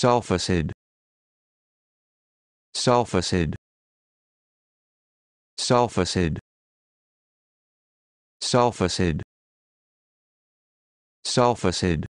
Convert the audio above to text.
sulfacid sulfacid sulfacid sulfacid sulfacid